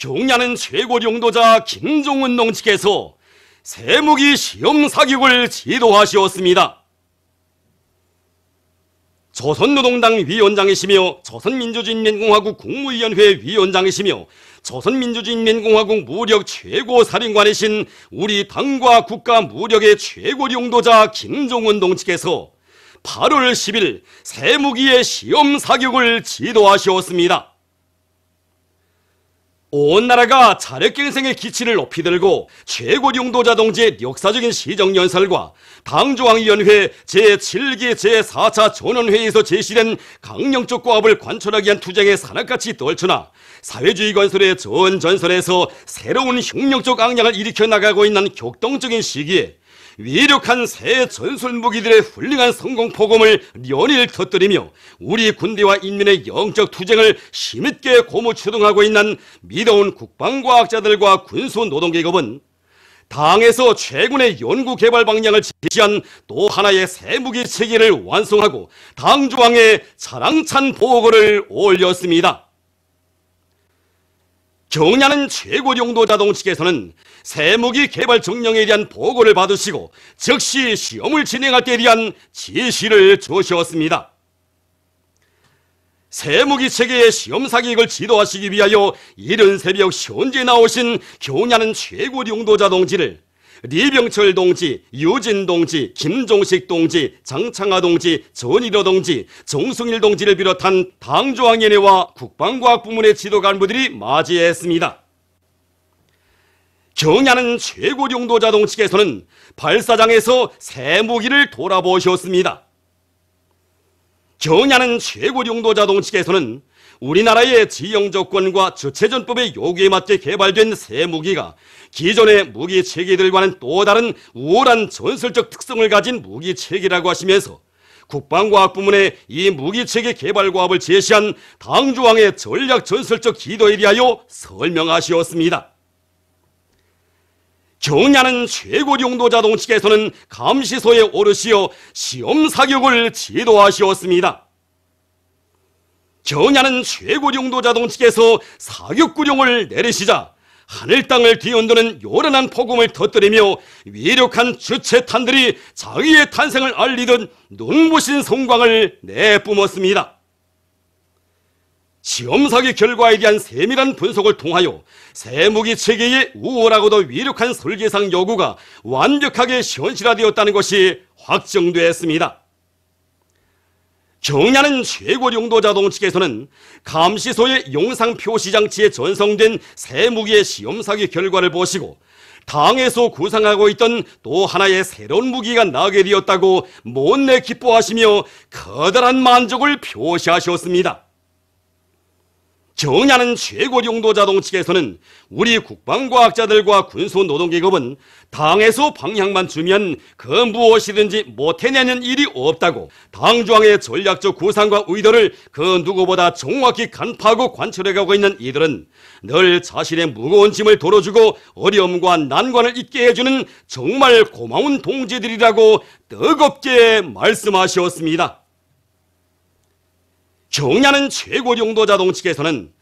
경야는 최고領도자 김종은 농측에서 세무기 시험 사격을 지도하시었습니다. 조선노동당 위원장이시며 조선민주주의인민공화국 국무위원회 위원장이시며 조선민주주의인민공화국 무력 최고사령관이신 우리 당과 국가 무력의 최고領도자 김종은 동측에서 8월 10일 세무기의 시험 사격을 지도하시었습니다. 온 나라가 자력갱생의 기치를 높이 들고 최고령도자 동지의 역사적인 시정연설과 당조항위원회 제7기 제4차 전원회의에서 제시된 강령적 과업을 관철하기 위한 투쟁의 산악같이 떨쳐나 사회주의 건설의 전전설에서 새로운 혁명적 악량을 일으켜 나가고 있는 격동적인 시기에 위력한 새 전술 무기들의 훌륭한 성공 포검을 연일 터뜨리며 우리 군대와 인민의 영적 투쟁을 심있게 고무추동하고 있는 믿어온 국방과학자들과 군수 노동계급은 당에서 최근의 연구개발 방향을 제시한 또 하나의 새 무기 체계를 완성하고 당중앙에 자랑찬 보고를 올렸습니다. 경야는 최고령도 자동측에서는 세무기 개발 정령에 대한 보고를 받으시고 즉시 시험을 진행할 때에 대한 지시를 주셨습니다. 세무기 체계의 시험 사기획을 지도하시기 위하여 이른 새벽 현재 나오신 경야는 최고령도 자동지를 리병철 동지, 유진 동지, 김종식 동지, 장창하 동지, 전일호 동지, 정승일 동지를 비롯한 당조학연회와 국방과학 부문의 지도 간부들이 맞이했습니다. 경야는 최고 용도자 동측에서는 발사장에서 새 무기를 돌아보셨습니다. 경야는 최고령도 자동측에서는 우리나라의 지형조건과 주체전법의 요구에 맞게 개발된 새 무기가 기존의 무기체계들과는 또 다른 우월한 전설적 특성을 가진 무기체계라고 하시면서 국방과학 부문에이 무기체계 개발 과업을 제시한 당주왕의 전략 전설적 기도에 대하여 설명하시었습니다. 경야는 최고 령도자 동측에서는 감시소에 오르시어 시험 사격을 지도하시었습니다. 경야는 최고 령도자 동측에서 사격구령을 내리시자 하늘 땅을 뒤흔드는 요란한 폭음을 터뜨리며 위력한 주체탄들이 자기의 탄생을 알리듯 눈부신 성광을 내뿜었습니다. 시험사기 결과에 대한 세밀한 분석을 통하여 세무기 체계의 우월하고도 위력한 설계상 요구가 완벽하게 현실화되었다는 것이 확정되었습니다. 경야는 최고용도자동 측에서는 감시소의 용상 표시장치에 전성된 세무기의 시험사기 결과를 보시고 당에서 구상하고 있던 또 하나의 새로운 무기가 나게 되었다고 못내 기뻐하시며 커다란 만족을 표시하셨습니다. 정하는 최고령도 자동측에서는 우리 국방과학자들과 군소노동계급은 당에서 방향만 주면 그 무엇이든지 못해내는 일이 없다고 당중앙의 전략적 구상과 의도를 그 누구보다 정확히 간파하고 관철해가고 있는 이들은 늘 자신의 무거운 짐을 덜어주고 어려움과 난관을 잊게 해주는 정말 고마운 동지들이라고 뜨겁게 말씀하셨습니다. 정리하는 최고 용도자 동측에서는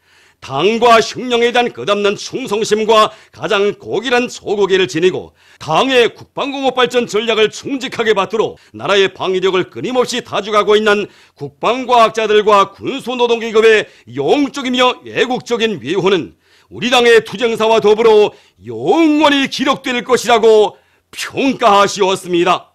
당과 혁명에 대한 끝없는 충성심과 가장 고귀한 소고기를 지니고 당의 국방공업 발전 전략을 충직하게 받들어 나라의 방위력을 끊임없이 다져가고 있는 국방과학자들과 군소노동기급의 영웅적이며 애국적인 위호는 우리 당의 투쟁사와 더불어 영원히 기록될 것이라고 평가하시었습니다.